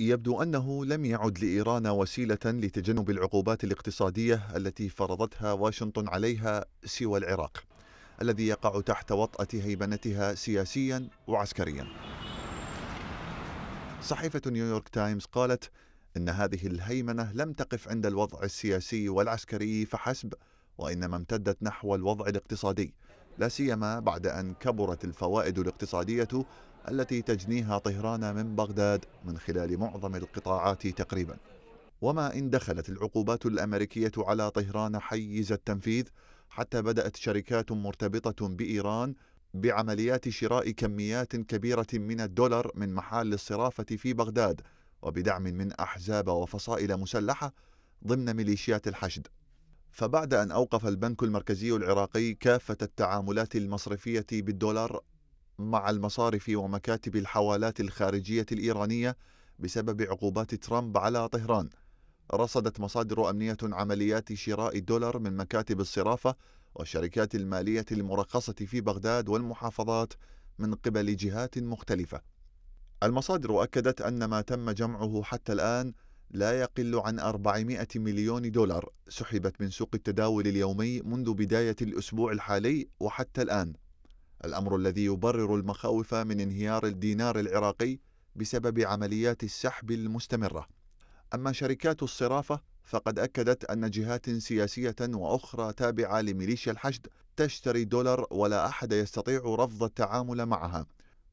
يبدو أنه لم يعد لإيران وسيلة لتجنب العقوبات الاقتصادية التي فرضتها واشنطن عليها سوى العراق الذي يقع تحت وطأة هيمنتها سياسيا وعسكريا صحيفة نيويورك تايمز قالت إن هذه الهيمنة لم تقف عند الوضع السياسي والعسكري فحسب وإنما امتدت نحو الوضع الاقتصادي لا سيما بعد أن كبرت الفوائد الاقتصادية التي تجنيها طهران من بغداد من خلال معظم القطاعات تقريبا وما إن دخلت العقوبات الأمريكية على طهران حيز التنفيذ حتى بدأت شركات مرتبطة بإيران بعمليات شراء كميات كبيرة من الدولار من محال الصرافة في بغداد وبدعم من أحزاب وفصائل مسلحة ضمن ميليشيات الحشد فبعد أن أوقف البنك المركزي العراقي كافة التعاملات المصرفية بالدولار مع المصارف ومكاتب الحوالات الخارجية الإيرانية بسبب عقوبات ترامب على طهران رصدت مصادر أمنية عمليات شراء الدولار من مكاتب الصرافة والشركات المالية المرخصة في بغداد والمحافظات من قبل جهات مختلفة المصادر أكدت أن ما تم جمعه حتى الآن لا يقل عن 400 مليون دولار سحبت من سوق التداول اليومي منذ بداية الأسبوع الحالي وحتى الآن الأمر الذي يبرر المخاوف من انهيار الدينار العراقي بسبب عمليات السحب المستمرة أما شركات الصرافة فقد أكدت أن جهات سياسية وأخرى تابعة لميليشيا الحشد تشتري دولار ولا أحد يستطيع رفض التعامل معها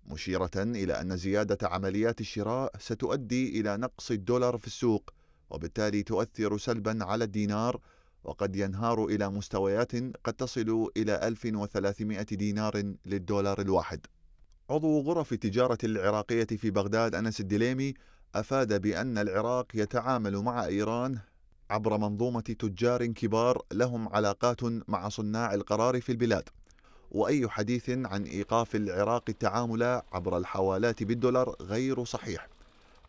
مشيرة إلى أن زيادة عمليات الشراء ستؤدي إلى نقص الدولار في السوق وبالتالي تؤثر سلبا على الدينار وقد ينهار إلى مستويات قد تصل إلى 1300 دينار للدولار الواحد عضو غرف التجارة العراقية في بغداد أنس الدليمي أفاد بأن العراق يتعامل مع إيران عبر منظومة تجار كبار لهم علاقات مع صناع القرار في البلاد وأي حديث عن إيقاف العراق التعامل عبر الحوالات بالدولار غير صحيح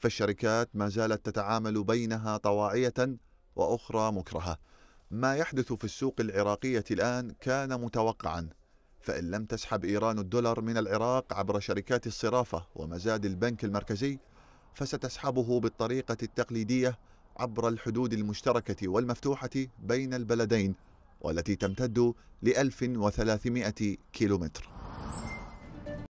فالشركات ما زالت تتعامل بينها طواعية وأخرى مكرهة ما يحدث في السوق العراقية الآن كان متوقعا فإن لم تسحب إيران الدولار من العراق عبر شركات الصرافة ومزاد البنك المركزي فستسحبه بالطريقة التقليدية عبر الحدود المشتركة والمفتوحة بين البلدين والتي تمتد لألف 1300 كيلومتر